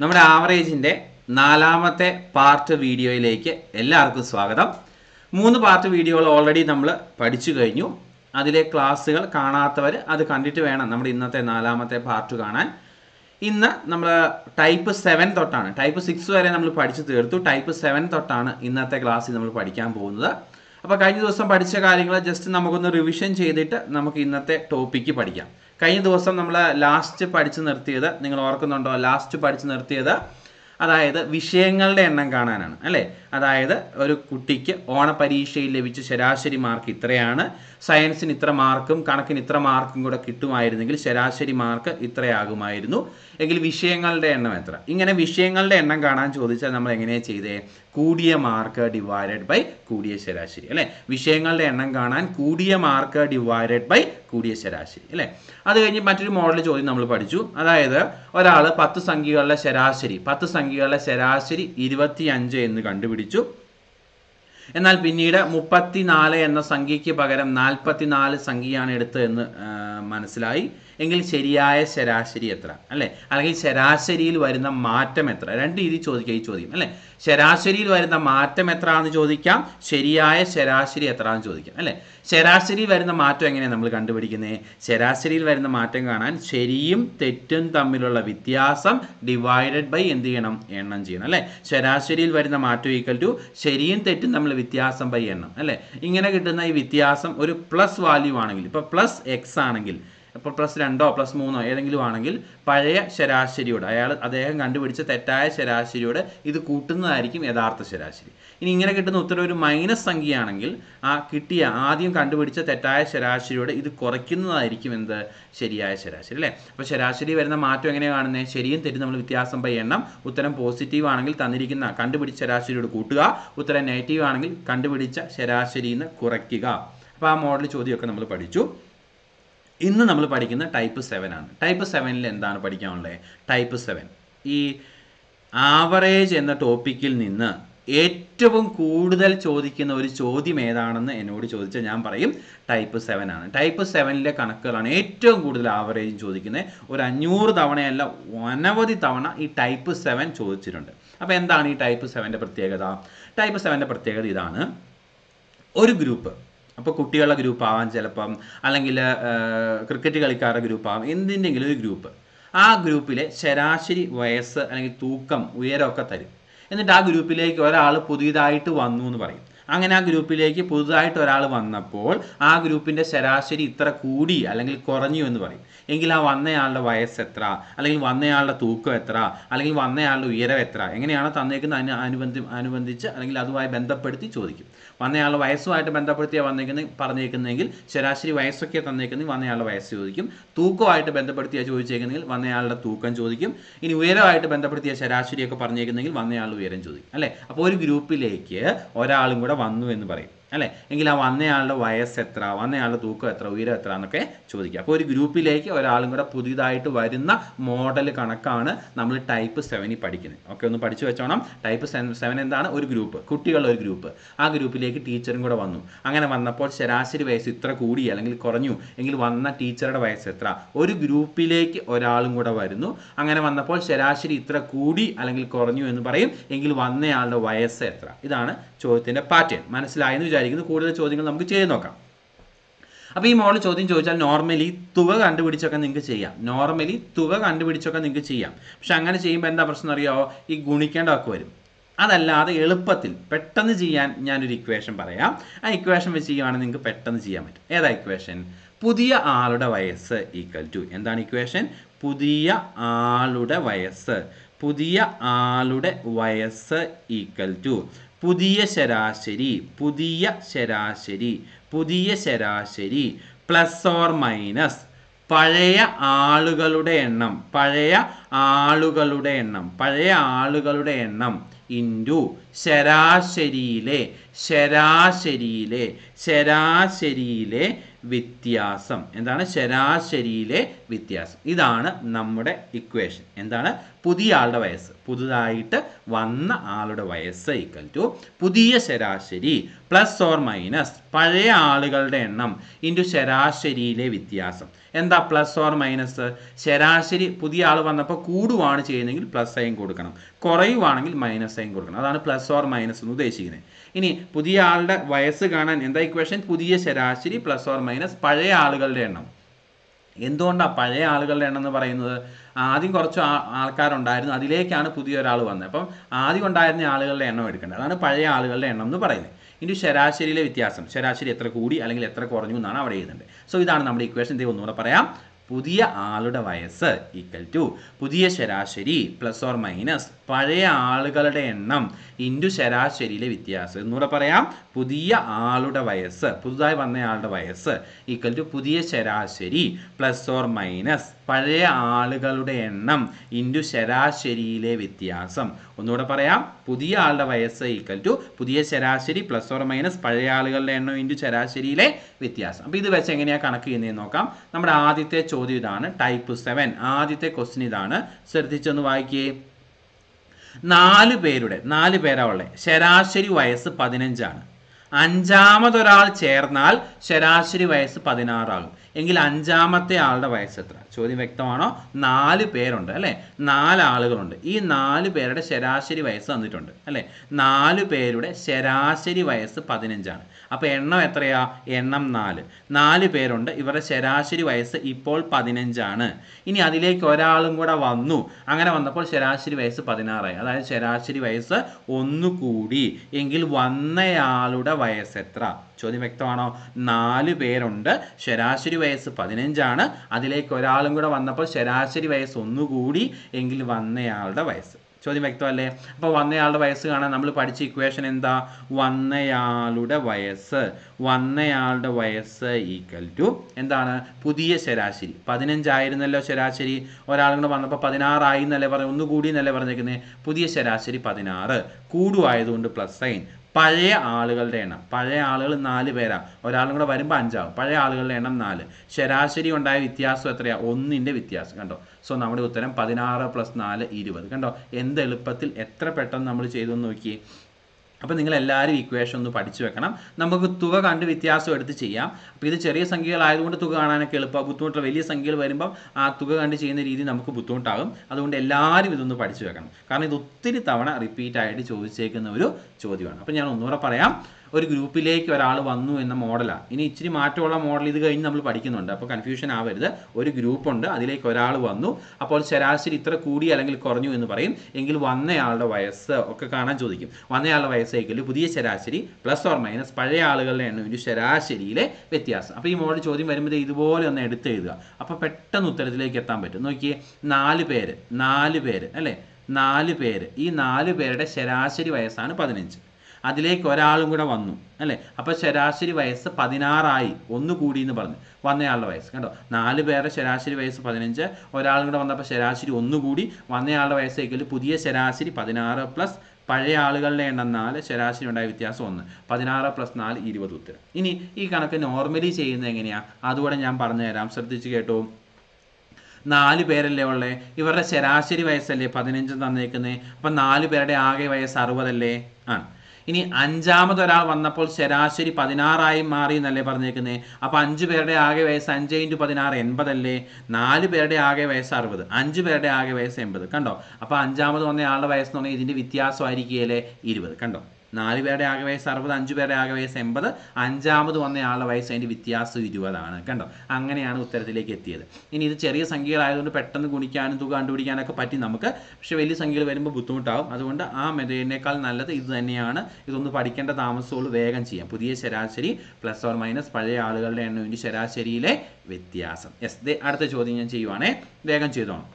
നമ്മുടെ ആവറേജിൻ്റെ നാലാമത്തെ പാർട്ട് വീഡിയോയിലേക്ക് എല്ലാവർക്കും സ്വാഗതം മൂന്ന് പാർട്ട് വീഡിയോകൾ ഓൾറെഡി നമ്മൾ പഠിച്ചു കഴിഞ്ഞു അതിലെ ക്ലാസ്സുകൾ കാണാത്തവർ അത് കണ്ടിട്ട് വേണം നമ്മുടെ ഇന്നത്തെ നാലാമത്തെ പാർട്ട് കാണാൻ ഇന്ന് നമ്മൾ ടൈപ്പ് സെവൻ തൊട്ടാണ് ടൈപ്പ് സിക്സ് വരെ നമ്മൾ പഠിച്ചു തീർത്തു ടൈപ്പ് സെവൻ തൊട്ടാണ് ഇന്നത്തെ ക്ലാസ്സിൽ നമ്മൾ പഠിക്കാൻ പോകുന്നത് അപ്പോൾ കഴിഞ്ഞ ദിവസം പഠിച്ച കാര്യങ്ങൾ ജസ്റ്റ് നമുക്കൊന്ന് റിവിഷൻ ചെയ്തിട്ട് നമുക്ക് ഇന്നത്തെ ടോപ്പിക്ക് പഠിക്കാം കഴിഞ്ഞ ദിവസം നമ്മൾ ലാസ്റ്റ് പഠിച്ചു നിർത്തിയത് നിങ്ങൾ ഓർക്കുന്നുണ്ടോ ലാസ്റ്റ് പഠിച്ചു നിർത്തിയത് അതായത് വിഷയങ്ങളുടെ എണ്ണം കാണാനാണ് അല്ലേ അതായത് ഒരു കുട്ടിക്ക് ഓണപരീക്ഷയിൽ ലഭിച്ച ശരാശരി മാർക്ക് ഇത്രയാണ് സയൻസിന് ഇത്ര മാർക്കും കണക്കിന് ഇത്ര മാർക്കും കൂടെ കിട്ടുമായിരുന്നെങ്കിൽ ശരാശരി മാർക്ക് ഇത്രയാകുമായിരുന്നു എങ്കിൽ വിഷയങ്ങളുടെ എണ്ണം എത്ര ഇങ്ങനെ വിഷയങ്ങളുടെ എണ്ണം കാണാൻ ചോദിച്ചാൽ നമ്മൾ എങ്ങനെയാണ് ചെയ്തേ കൂടിയ മാർക്ക് ഡിവൈഡഡ് ബൈ കൂടിയ ശരാശരി അല്ലേ വിഷയങ്ങളുടെ എണ്ണം കാണാൻ കൂടിയ മാർക്ക് ഡിവൈഡഡ് ബൈ കൂടിയ ശരാശരി അല്ലേ അത് കഴിഞ്ഞ് മറ്റൊരു മോഡൽ ചോദ്യം നമ്മൾ പഠിച്ചു അതായത് ഒരാൾ പത്ത് സംഖ്യകളുടെ ശരാശരി പത്ത് സംഖ്യകളുടെ ശരാശരി ഇരുപത്തി അഞ്ച് എന്ന് കണ്ടുപിടിച്ചു എന്നാൽ പിന്നീട് മുപ്പത്തിനാല് എന്ന സംഖ്യയ്ക്ക് പകരം നാൽപ്പത്തിനാല് സംഖ്യയാണ് എടുത്തതെന്ന് മനസ്സിലായി എങ്കിൽ ശരിയായ ശരാശരി എത്ര അല്ലേ അല്ലെങ്കിൽ ശരാശരിയിൽ വരുന്ന മാറ്റം എത്ര രണ്ട് രീതി ചോദിക്കുക ഈ ചോദ്യം അല്ലേ ശരാശരിയിൽ വരുന്ന മാറ്റം എത്ര എന്ന് ചോദിക്കാം ശരിയായ ശരാശരി എത്ര എന്ന് ചോദിക്കാം അല്ലേ ശരാശരിയിൽ വരുന്ന മാറ്റം എങ്ങനെയാണ് നമ്മൾ കണ്ടുപിടിക്കുന്നത് ശരാശരിയിൽ വരുന്ന മാറ്റം കാണാൻ ശരിയും തെറ്റും തമ്മിലുള്ള വ്യത്യാസം ഡിവൈഡഡ് ബൈ എന്ത് ചെയ്യണം എണ്ണം ചെയ്യണം അല്ലേ ശരാശരിയിൽ വരുന്ന മാറ്റം ഈക്വൽ ടു ശരിയും തെറ്റും തമ്മിലുള്ള വ്യത്യാസം ബൈ എണ്ണം അല്ലേ ഇങ്ങനെ കിട്ടുന്ന ഈ വ്യത്യാസം ഒരു പ്ലസ് വാല്യൂ ആണെങ്കിൽ ഇപ്പൊ പ്ലസ് എക്സ് ആണെങ്കിൽ ഇപ്പോൾ പ്ലസ് രണ്ടോ പ്ലസ് മൂന്നോ ഏതെങ്കിലും ആണെങ്കിൽ പഴയ ശരാശരിയോട് അയാൾ അദ്ദേഹം കണ്ടുപിടിച്ച തെറ്റായ ശരാശരിയോട് ഇത് കൂട്ടുന്നതായിരിക്കും യഥാർത്ഥ ശരാശരി ഇനി ഇങ്ങനെ കിട്ടുന്ന ഉത്തരം ഒരു മൈനസ് സംഖ്യയാണെങ്കിൽ ആ കിട്ടിയ ആദ്യം കണ്ടുപിടിച്ച തെറ്റായ ശരാശരിയോട് ഇത് കുറയ്ക്കുന്നതായിരിക്കും എന്ത് ശരിയായ ശരാശരി അല്ലേ അപ്പോൾ ശരാശരി വരുന്ന മാറ്റം എങ്ങനെയാണ് കാണുന്നത് ശരിയും തെറ്റും നമ്മൾ വ്യത്യാസം ബൈ എണ്ണം ഉത്തരം പോസിറ്റീവ് ആണെങ്കിൽ തന്നിരിക്കുന്ന കണ്ടുപിടിച്ച ശരാശരിയോട് കൂട്ടുക ഉത്തരം നെഗറ്റീവ് ആണെങ്കിൽ കണ്ടുപിടിച്ച ശരാശരിയിൽ നിന്ന് കുറയ്ക്കുക അപ്പോൾ ആ മോഡൽ ചോദ്യമൊക്കെ നമ്മൾ പഠിച്ചു ഇന്ന് നമ്മൾ പഠിക്കുന്ന ടൈപ്പ് സെവൻ ആണ് ടൈപ്പ് സെവനിൽ എന്താണ് പഠിക്കാനുള്ളത് ടൈപ്പ് സെവൻ ഈ ആവറേജ് എന്ന ടോപ്പിക്കിൽ നിന്ന് ഏറ്റവും കൂടുതൽ ചോദിക്കുന്ന ഒരു ചോദ്യം ഏതാണെന്ന് എന്നോട് ചോദിച്ചാൽ ഞാൻ പറയും ടൈപ്പ് സെവൻ ആണ് ടൈപ്പ് സെവനിലെ കണക്കുകളാണ് ഏറ്റവും കൂടുതൽ ആവറേജ് ചോദിക്കുന്നത് ഒരു അഞ്ഞൂറ് തവണയല്ല അനവധി തവണ ഈ ടൈപ്പ് സെവൻ ചോദിച്ചിട്ടുണ്ട് അപ്പോൾ എന്താണ് ഈ ടൈപ്പ് സെവൻ്റെ പ്രത്യേകത ടൈപ്പ് സെവൻ്റെ പ്രത്യേകത ഇതാണ് ഒരു ഗ്രൂപ്പ് അപ്പോൾ കുട്ടികളുടെ ഗ്രൂപ്പാവാം ചിലപ്പം അല്ലെങ്കിൽ ക്രിക്കറ്റ് കളിക്കാരുടെ ഗ്രൂപ്പാവാം എന്തിൻ്റെങ്കിലും ഒരു ഗ്രൂപ്പ് ആ ഗ്രൂപ്പിലെ ശരാശരി വയസ്സ് അല്ലെങ്കിൽ തൂക്കം ഉയരമൊക്കെ തരും എന്നിട്ട് ആ ഗ്രൂപ്പിലേക്ക് ഒരാൾ പുതിയതായിട്ട് വന്നു എന്ന് പറയും അങ്ങനെ ആ ഗ്രൂപ്പിലേക്ക് പുതുതായിട്ട് ഒരാൾ വന്നപ്പോൾ ആ ഗ്രൂപ്പിൻ്റെ ശരാശരി ഇത്ര കൂടി അല്ലെങ്കിൽ കുറഞ്ഞു എന്ന് പറയും എങ്കിൽ ആ വന്നയാളുടെ വയസ്സ് എത്ര അല്ലെങ്കിൽ വന്നയാളുടെ തൂക്കം എത്ര അല്ലെങ്കിൽ വന്നയാളുടെ ഉയരം എത്ര എങ്ങനെയാണ് തന്നേക്കുന്ന അതിന് അനുബന്ധി അനുബന്ധിച്ച് അല്ലെങ്കിൽ അതുമായി ബന്ധപ്പെടുത്തി ചോദിക്കും വന്നയാളുടെ വയസ്സുമായിട്ട് ബന്ധപ്പെടുത്തിയാൽ വന്നേക്കുന്ന പറഞ്ഞേക്കുന്നതെങ്കിൽ ശരാശരി വയസ്സൊക്കെ തന്നേക്കുന്നെങ്കിൽ വന്നയാളുടെ വയസ്സ് ചോദിക്കും തൂക്കമായിട്ട് ബന്ധപ്പെടുത്തിയാൽ ചോദിച്ചേക്കുന്നെങ്കിൽ വന്നയാളുടെ തൂക്കം ചോദിക്കും ഇനി ഉയരമായിട്ട് ബന്ധപ്പെടുത്തിയ ശരാശരിയൊക്കെ പറഞ്ഞേക്കുന്നെങ്കിൽ വന്നയാളുടെ ഉയരം ചോദിക്കും അല്ലേ അപ്പോൾ ഒരു ഗ്രൂപ്പിലേക്ക് ഒരാളും കൂടെ വന്നു എന്ന് പറയും അല്ലേ എങ്കിൽ ആ വന്നയാളുടെ വയസ്സ് എത്ര വന്നയാളുടെ തൂക്കം എത്ര ഉയരം എത്ര എന്നൊക്കെ ചോദിക്കുക അപ്പോൾ ഒരു ഗ്രൂപ്പിലേക്ക് ഒരാളും കൂടെ പുതിയതായിട്ട് വരുന്ന മോഡൽ കണക്കാണ് നമ്മൾ ടൈപ്പ് സെവനിൽ പഠിക്കുന്നത് ഓക്കെ ഒന്ന് പഠിച്ചു വെച്ചോണം ടൈപ്പ് സെവൻ എന്താണ് ഒരു ഗ്രൂപ്പ് കുട്ടികളുടെ ഒരു ഗ്രൂപ്പ് ആ ഗ്രൂപ്പിലേക്ക് ടീച്ചറും കൂടെ വന്നു അങ്ങനെ വന്നപ്പോൾ ശരാശരി വയസ്സ് ഇത്ര കൂടി അല്ലെങ്കിൽ കുറഞ്ഞു എങ്കിൽ വന്ന ടീച്ചറുടെ വയസ്സ് എത്ര ഒരു ഗ്രൂപ്പിലേക്ക് ഒരാളും കൂടെ വരുന്നു അങ്ങനെ വന്നപ്പോൾ ശരാശരി ഇത്ര കൂടി അല്ലെങ്കിൽ കുറഞ്ഞു എന്ന് പറയും എങ്കിൽ വന്നയാളുടെ വയസ്സ് എത്ര ഇതാണ് ചോദ്യത്തിൻ്റെ പാറ്റേൺ മനസ്സിലായെന്ന് വിചാരിക്കും വിചാരിക്കുന്നു കൂടുതൽ ചോദ്യങ്ങൾ നമുക്ക് ചെയ്ത് നോക്കാം അപ്പോൾ ഈ മോളിൽ ചോദ്യം ചോദിച്ചാൽ നോർമലി തുക കണ്ടുപിടിച്ചൊക്കെ നിങ്ങൾക്ക് ചെയ്യാം നോർമലി തുക കണ്ടുപിടിച്ചൊക്കെ നിങ്ങൾക്ക് ചെയ്യാം പക്ഷെ അങ്ങനെ ചെയ്യുമ്പോൾ എന്താ പ്രശ്നം അറിയാമോ ഈ ഗുണിക്കേണ്ടതൊക്കെ വരും അതല്ലാതെ എളുപ്പത്തിൽ പെട്ടെന്ന് ചെയ്യാൻ ഞാനൊരു ഇക്വേഷൻ പറയാം ആ ഇക്വേഷൻ വെച്ച് ചെയ്യുകയാണെങ്കിൽ നിങ്ങൾക്ക് പെട്ടെന്ന് ചെയ്യാൻ പറ്റും ഏതാ ഇക്വേഷൻ പുതിയ ആളുടെ വയസ്സ് ഈക്വൽ ടു എന്താണ് ഇക്വേഷൻ പുതിയ ആളുടെ വയസ്സ് പുതിയ ആളുടെ വയസ്സ് ഈക്വൽ ടു പുതിയ ശരാശരി പുതിയ ശരാശരി പുതിയ ശരാശരി പ്ലസ് ഓർ മൈനസ് പഴയ ആളുകളുടെ എണ്ണം പഴയ ആളുകളുടെ എണ്ണം പഴയ ആളുകളുടെ എണ്ണം ഇൻറ്റു ശരാശരിയിലെ ശരാശരിയിലെ ശരാശരിയിലെ വ്യത്യാസം എന്താണ് ശരാശരിയിലെ വ്യത്യാസം ഇതാണ് നമ്മുടെ ഇക്വേഷൻ എന്താണ് പുതിയ ആളുടെ വയസ്സ് പുതുതായിട്ട് വന്ന ആളുടെ വയസ്സ് ഈക്വൽ ടു പുതിയ ശരാശരി പ്ലസ് ഓർ മൈനസ് പഴയ ആളുകളുടെ എണ്ണം ഇൻറ്റു ശരാശരിയിലെ വ്യത്യാസം എന്താ പ്ലസ് ഓർ മൈനസ് ശരാശരി പുതിയ ആൾ വന്നപ്പോൾ കൂടുവാണ് ചെയ്യുന്നെങ്കിൽ പ്ലസ് ആയും കൊടുക്കണം കുറയുവാണെങ്കിൽ മൈനസ് ആയും കൊടുക്കണം അതാണ് പ്ലസ് ഓർ മൈനസ് എന്ന് ഉദ്ദേശിക്കുന്നത് ഇനി പുതിയ ആളുടെ വയസ്സ് കാണാൻ എന്താ ഇക്വേഷൻ പുതിയ ശരാശരി പ്ലസ് ഓർ മൈനസ് പഴയ ആളുകളുടെ എണ്ണം എന്തുകൊണ്ടാണ് പഴയ ആളുകളുടെ എണ്ണം എന്ന് പറയുന്നത് ആദ്യം കുറച്ച് ആൾക്കാരുണ്ടായിരുന്നു അതിലേക്കാണ് പുതിയ ഒരാൾ വന്നത് അപ്പം ആദ്യം ഉണ്ടായിരുന്ന ആളുകളുടെ എണ്ണം എടുക്കേണ്ടത് അതാണ് പഴയ ആളുകളുടെ എണ്ണം എന്ന് പറയുന്നത് ഇനി ശരാശരിയിലെ വ്യത്യാസം ശരാശരി എത്ര കൂടി അല്ലെങ്കിൽ എത്ര കുറഞ്ഞു എന്നാണ് അവിടെ എഴുതേണ്ടത് സോ ഇതാണ് നമ്മുടെ ഇക്വേഷൻ ഇതേ ഒന്നുകൂടെ പറയാം പുതിയ ആളുടെ വയസ്സ് ഈക്വൽ ടു പുതിയ ശരാശരി പ്ലസ് ഓർ മൈനസ് പഴയ ആളുകളുടെ എണ്ണം ഇൻറ്റു ശരാശരിയിലെ വ്യത്യാസം എന്നുകൂടെ പറയാം പുതിയ ആളുടെ വയസ്സ് പുതുതായി വന്ന ആളുടെ വയസ്സ് ഈക്വൽ ടു പുതിയ ശരാശരി പ്ലസ് ഓർ മൈനസ് പഴയ ആളുകളുടെ എണ്ണം ഇൻറ്റു ശരാശരിയിലെ വ്യത്യാസം ഒന്നുകൂടെ പറയാം പുതിയ ആളുടെ വയസ്സ് ഈക്വൽ ടു പുതിയ ശരാശരി പ്ലസ് ഓർ മൈനസ് പഴയ ആളുകളുടെ എണ്ണം ഇൻറ്റു ശരാശരിയിലെ വ്യത്യാസം അപ്പോൾ ഇത് വെച്ച് എങ്ങനെയാണ് കണക്ക് ചെയ്യുന്നതെന്ന് നോക്കാം നമ്മുടെ ആദ്യത്തെ ചോദ്യം ഇതാണ് ടൈപ്പ് സെവൻ ആദ്യത്തെ ക്വസ്റ്റ്യൻ ഇതാണ് ശ്രദ്ധിച്ചൊന്ന് വായിക്കേ നാല് പേരുടെ നാല് പേരാവളെ ശരാശരി വയസ്സ് പതിനഞ്ചാണ് അഞ്ചാമതൊരാൾ ചേർന്നാൽ ശരാശരി വയസ്സ് പതിനാറാകും എങ്കിൽ അഞ്ചാമത്തെ ആളുടെ വയസ്സ് എത്ര ചോദ്യം വ്യക്തമാണോ നാല് പേരുണ്ട് അല്ലേ നാല് ആളുകളുണ്ട് ഈ നാല് പേരുടെ ശരാശരി വയസ്സ് തന്നിട്ടുണ്ട് അല്ലേ നാല് പേരുടെ ശരാശരി വയസ്സ് പതിനഞ്ചാണ് അപ്പോൾ എണ്ണം എത്രയാ എണ്ണം നാല് നാല് പേരുണ്ട് ഇവരുടെ ശരാശരി വയസ്സ് ഇപ്പോൾ പതിനഞ്ചാണ് ഇനി അതിലേക്ക് ഒരാളും കൂടെ വന്നു അങ്ങനെ വന്നപ്പോൾ ശരാശരി വയസ്സ് പതിനാറായി അതായത് ശരാശരി വയസ്സ് ഒന്ന് കൂടി എങ്കിൽ വന്നയാളുടെ വയസ്സ് എത്ര ചോദ്യം വ്യക്തമാണോ നാല് പേരുണ്ട് ശരാശരി വയസ്സ് പതിനഞ്ചാണ് അതിലേക്ക് ഒരാളും കൂടെ വന്നപ്പോൾ ശരാശരി വയസ്സ് ഒന്നുകൂടി എങ്കിൽ വന്നയാളുടെ വയസ്സ് ചോദ്യം വ്യക്തമല്ലേ അപ്പോൾ വന്നയാളുടെ വയസ്സ് കാണാൻ നമ്മൾ പഠിച്ച ഇക്വേഷൻ എന്താ വന്നയാളുടെ വയസ്സ് വന്നയാളുടെ വയസ്സ് ഈക്വൽ ടു എന്താണ് പുതിയ ശരാശരി പതിനഞ്ചായിരുന്നല്ലോ ശരാശരി ഒരാളും കൂടെ വന്നപ്പോൾ പതിനാറായി എന്നല്ലേ പറഞ്ഞു ഒന്നുകൂടി എന്നല്ലേ പറഞ്ഞിരിക്കുന്നത് പുതിയ ശരാശരി പതിനാറ് കൂടുമായതുകൊണ്ട് പ്ലസ് സൈൻ പഴയ ആളുകളുടെ എണ്ണം പഴയ ആളുകൾ നാല് പേരാണ് ഒരാളും കൂടെ വരുമ്പോൾ അഞ്ചാവും പഴയ ആളുകളുടെ എണ്ണം നാല് ശരാശരി ഉണ്ടായ വ്യത്യാസം എത്രയാണ് ഒന്നിൻ്റെ വ്യത്യാസം കണ്ടോ സോ നമ്മുടെ ഉത്തരം പതിനാറ് പ്ലസ് നാല് ഇരുപത് കണ്ടോ എന്ത് എളുപ്പത്തിൽ എത്ര പെട്ടെന്ന് നമ്മൾ ചെയ്തു നോക്കി അപ്പോൾ നിങ്ങൾ എല്ലാവരും ഇക്വേഷൻ ഒന്ന് പഠിച്ചു വെക്കണം നമുക്ക് തുക കണ്ട് വ്യത്യാസം എടുത്ത് ചെയ്യാം അപ്പോൾ ഇത് ചെറിയ സംഖ്യകളായതുകൊണ്ട് തുക കാണാനൊക്കെ എളുപ്പം ബുദ്ധിമുട്ടുള്ള വലിയ സംഖ്യകൾ വരുമ്പോൾ ആ തുക കണ്ട് ചെയ്യുന്ന രീതി നമുക്ക് ബുദ്ധിമുട്ടാകും അതുകൊണ്ട് എല്ലാവരും ഇതൊന്ന് പഠിച്ചു വെക്കണം കാരണം ഇത് ഒത്തിരി തവണ റിപ്പീറ്റ് ആയിട്ട് ചോദിച്ചേക്കുന്ന ഒരു ചോദ്യമാണ് അപ്പോൾ ഞാൻ ഒന്നുകൂടെ പറയാം ഒരു ഗ്രൂപ്പിലേക്ക് ഒരാൾ വന്നു എന്ന മോഡലാണ് ഇനി ഇച്ചിരി മാറ്റമുള്ള മോഡൽ ഇത് കഴിഞ്ഞ് നമ്മൾ പഠിക്കുന്നുണ്ട് അപ്പോൾ കൺഫ്യൂഷൻ ആവരുത് ഒരു ഗ്രൂപ്പുണ്ട് അതിലേക്ക് ഒരാൾ വന്നു അപ്പോൾ ശരാശരി ഇത്ര കൂടി അല്ലെങ്കിൽ കുറഞ്ഞു എന്ന് പറയും എങ്കിൽ വന്നയാളുടെ വയസ്സ് ഒക്കെ കാണാൻ ചോദിക്കും വന്നയാളുടെ വയസ്സേക്കിൽ പുതിയ ശരാശരി പ്ലസ് ഓർ മൈനസ് പഴയ ആളുകളുടെ ഒരു ശരാശരിയിലെ വ്യത്യാസം അപ്പോൾ ഈ മോഡൽ ചോദ്യം വരുമ്പോൾ ഇതുപോലെ ഒന്ന് എടുത്തെഴുതുക അപ്പോൾ പെട്ടെന്ന് ഉത്തരത്തിലേക്ക് എത്താൻ പറ്റും നോക്കിയേ നാല് പേര് നാല് പേര് അല്ലേ നാല് പേര് ഈ നാല് പേരുടെ ശരാശരി വയസ്സാണ് പതിനഞ്ച് അതിലേക്ക് ഒരാളും കൂടെ വന്നു അല്ലേ അപ്പോൾ ശരാശരി വയസ്സ് പതിനാറായി ഒന്ന് കൂടി എന്ന് പറഞ്ഞു വന്നയാളുടെ വയസ്സ് കണ്ടോ നാല് പേരുടെ ശരാശരി വയസ്സ് പതിനഞ്ച് ഒരാളും കൂടെ വന്നപ്പോൾ ശരാശരി ഒന്നുകൂടി വന്നയാളുടെ വയസ്സേക്കിൽ പുതിയ ശരാശരി പതിനാറ് പ്ലസ് പഴയ ആളുകളുടെ എണ്ണം നാല് ശരാശരി ഉണ്ടായ വ്യത്യാസം ഒന്ന് പതിനാറ് പ്ലസ് നാല് ഇരുപത് ഉത്തരം ഇനി ഈ കണക്ക് നോർമലി ചെയ്യുന്നത് എങ്ങനെയാണ് അതുകൂടെ ഞാൻ പറഞ്ഞു തരാം ശ്രദ്ധിച്ച് കേട്ടോ നാല് പേരല്ലേ ഉള്ളേ ഇവരുടെ ശരാശരി വയസ്സല്ലേ പതിനഞ്ച് തന്നേക്കുന്നത് അപ്പം നാല് പേരുടെ ആകെ വയസ്സ് അറുപതല്ലേ ആണ് ഇനി അഞ്ചാമത് ഒരാൾ വന്നപ്പോൾ ശരാശരി പതിനാറായി മാറി എന്നല്ലേ പറഞ്ഞേക്കുന്നത് അപ്പൊ അഞ്ചു പേരുടെ ആകെ വയസ്സ് അഞ്ച് ഇൻറ്റു പതിനാറ് എൺപതല്ലേ നാല് പേരുടെ ആകെ വയസ്സ് അറുപത് അഞ്ച് പേരുടെ ആകെ വയസ്സ് എൺപത് കണ്ടോ അപ്പൊ അഞ്ചാമത് വന്ന ആളുടെ വയസ്സ് എന്ന് പറഞ്ഞാൽ ഇതിന്റെ വ്യത്യാസമായിരിക്കുകയല്ലേ ഇരുപത് കണ്ടോ നാല് പേരുടെ ആകെ വയസ്സ് അറുപത് അഞ്ചു പേരുടെ ആകെ വയസ്സ് എൺപത് അഞ്ചാമത് വന്നയാളുടെ വയസ്സ് അതിൻ്റെ വ്യത്യാസം ഇരുപതാണ് കണ്ടോ അങ്ങനെയാണ് ഉത്തരത്തിലേക്ക് എത്തിയത് ഇനി ഇത് ചെറിയ സംഖ്യകളായതുകൊണ്ട് പെട്ടെന്ന് ഗുണിക്കാനും തുക കണ്ടുപിടിക്കാനൊക്കെ പറ്റി നമുക്ക് പക്ഷേ വലിയ സംഖ്യകൾ വരുമ്പോൾ ബുദ്ധിമുട്ടാവും അതുകൊണ്ട് ആ മെതേഡിനേക്കാൾ നല്ലത് ഇത് തന്നെയാണ് ഇതൊന്ന് പഠിക്കേണ്ട താമസമുള്ളൂ വേഗം ചെയ്യാം പുതിയ ശരാശരി പ്ലസ് ഓർ മൈനസ് പഴയ ആളുകളുടെ എണ്ണം ശരാശരിയിലെ വ്യത്യാസം യെസ് അടുത്ത ചോദ്യം ഞാൻ ചെയ്യുവാണേ വേഗം ചെയ്തോണം